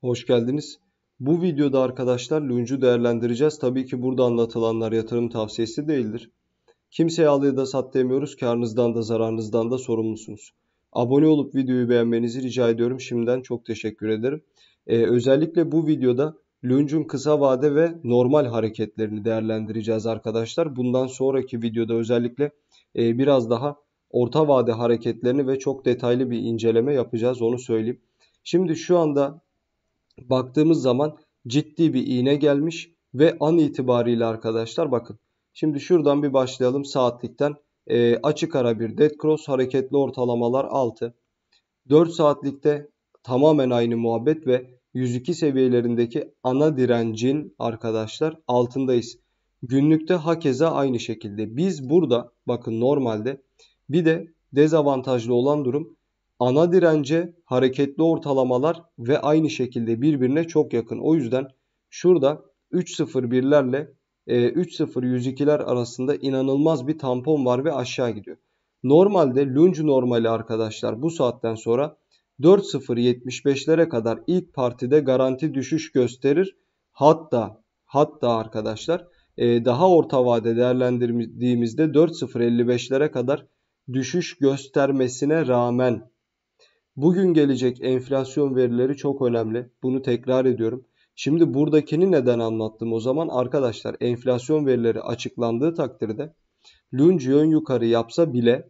Hoş geldiniz. Bu videoda arkadaşlar luncu değerlendireceğiz. Tabii ki burada anlatılanlar yatırım tavsiyesi değildir. Kimseye al ya da sat demiyoruz. Karnınızdan da zararınızdan da sorumlusunuz. Abone olup videoyu beğenmenizi rica ediyorum. Şimdiden çok teşekkür ederim. Ee, özellikle bu videoda Lunge'un kısa vade ve normal hareketlerini değerlendireceğiz arkadaşlar. Bundan sonraki videoda özellikle e, biraz daha orta vade hareketlerini ve çok detaylı bir inceleme yapacağız onu söyleyeyim. Şimdi şu anda baktığımız zaman ciddi bir iğne gelmiş ve an itibariyle arkadaşlar bakın. Şimdi şuradan bir başlayalım saatlikten. E, açık ara bir dead cross hareketli ortalamalar 6. 4 saatlikte tamamen aynı muhabbet ve 102 seviyelerindeki ana direncin arkadaşlar altındayız. Günlükte hakeza aynı şekilde. Biz burada bakın normalde bir de dezavantajlı olan durum ana dirence hareketli ortalamalar ve aynı şekilde birbirine çok yakın. O yüzden şurada 3.01'lerle 3.0102'ler e, arasında inanılmaz bir tampon var ve aşağı gidiyor. Normalde lunge normali arkadaşlar bu saatten sonra 4.075'lere kadar ilk partide garanti düşüş gösterir. Hatta hatta arkadaşlar e, daha orta vade değerlendirdiğimizde 4.055'lere kadar düşüş göstermesine rağmen Bugün gelecek enflasyon verileri çok önemli. Bunu tekrar ediyorum. Şimdi buradakini neden anlattım o zaman arkadaşlar enflasyon verileri açıklandığı takdirde Lunge yön yukarı yapsa bile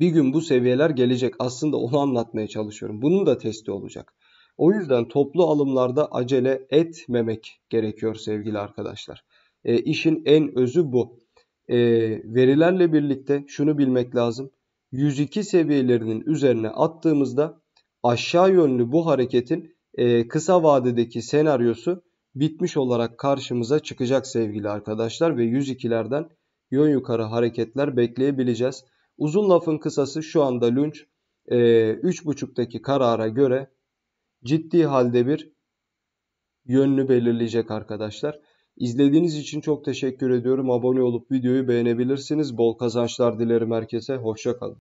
bir gün bu seviyeler gelecek. Aslında onu anlatmaya çalışıyorum. Bunun da testi olacak. O yüzden toplu alımlarda acele etmemek gerekiyor sevgili arkadaşlar. E, işin en özü bu. E, verilerle birlikte şunu bilmek lazım. 102 seviyelerinin üzerine attığımızda aşağı yönlü bu hareketin e, kısa vadedeki senaryosu bitmiş olarak karşımıza çıkacak sevgili arkadaşlar ve 102'lerden yön yukarı hareketler bekleyebileceğiz. Uzun lafın kısası şu anda Lynch 3.5'teki e, karara göre ciddi halde bir yönünü belirleyecek arkadaşlar. İzlediğiniz için çok teşekkür ediyorum. Abone olup videoyu beğenebilirsiniz. Bol kazançlar dilerim herkese. Hoşçakalın.